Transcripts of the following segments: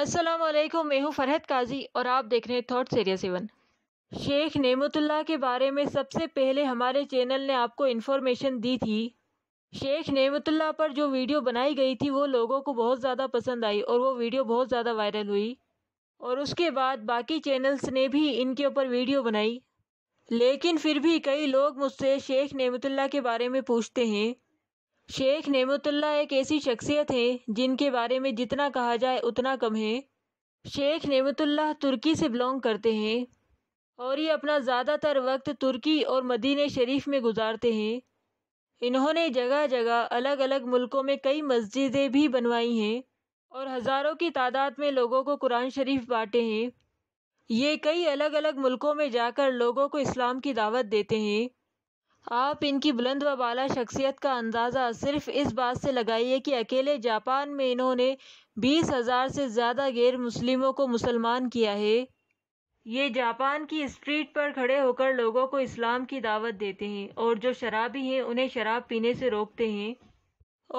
अस्सलाम वालेकुम मैं हूं फरहत काजी और आप देख रहे हैं thought area seven Shaikh Nematullah के बारे में सबसे पहले हमारे चैनल ने आपको इन्फॉर्मेशन दी थी शेख नेमतुल्ला पर जो वीडियो बनाई गई थी वो लोगों को बहुत ज़्यादा पसंद आई और वो वीडियो बहुत ज़्यादा वायरल हुई और उसके बाद बाकी चैनल्स ने भी इनके ऊपर वीडियो बनाई लेकिन फिर भी कई लोग मुझसे शेख नेमतुल्ला के बारे में पूछते हैं शेख नेमतुल्ला एक ऐसी शख्सियत हैं जिनके बारे में जितना कहा जाए उतना कम है शेख नेमतुल्ला तुर्की से बिलोंग करते हैं और ये अपना ज़्यादातर वक्त तुर्की और मदीन शरीफ में गुजारते हैं इन्होंने जगह जगह अलग अलग मुल्कों में कई मस्जिदें भी बनवाई हैं और हज़ारों की तादाद में लोगों को कुरान शरीफ बांटे हैं ये कई अलग अलग मुल्कों में जाकर लोगों को इस्लाम की दावत देते हैं आप इनकी बुलंद व बाला शख्सियत का अंदाज़ा सिर्फ इस बात से लगाइए कि अकेले जापान में इन्होंने बीस हज़ार से ज़्यादा गैर मुस्लिमों को मुसलमान किया है ये जापान की स्ट्रीट पर खड़े होकर लोगों को इस्लाम की दावत देते हैं और जो शराबी हैं उन्हें शराब पीने से रोकते हैं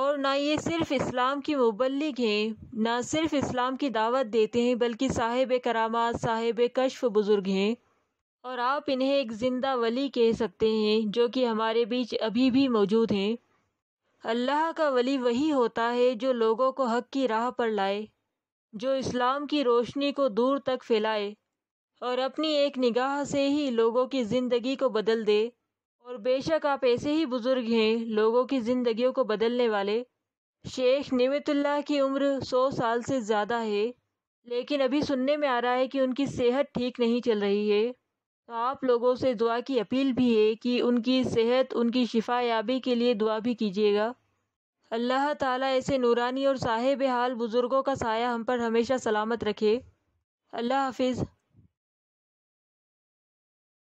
और ना ये सिर्फ इस्लाम की मुबलिक हैं ना सिर्फ इस्लाम की दावत देते हैं बल्कि साहेब करामात साहेब कशफ बुज़ुर्ग हैं और आप इन्हें एक ज़िंदा वली कह सकते हैं जो कि हमारे बीच अभी भी मौजूद हैं अल्लाह का वली वही होता है जो लोगों को हक की राह पर लाए जो इस्लाम की रोशनी को दूर तक फैलाए और अपनी एक निगाह से ही लोगों की ज़िंदगी को बदल दे और बेशक आप ऐसे ही बुज़ुर्ग हैं लोगों की ज़िंदगियों को बदलने वाले शेख नमतुल्ला की उम्र सौ साल से ज़्यादा है लेकिन अभी सुनने में आ रहा है कि उनकी सेहत ठीक नहीं चल रही है तो आप लोगों से दुआ की अपील भी है कि उनकी सेहत उनकी शिफा याबी के लिए दुआ भी कीजिएगा अल्लाह ताला ऐसे नूरानी और साहेब हाल बुज़ुर्गों का साया हम पर हमेशा सलामत रखे अल्लाह हाफिज़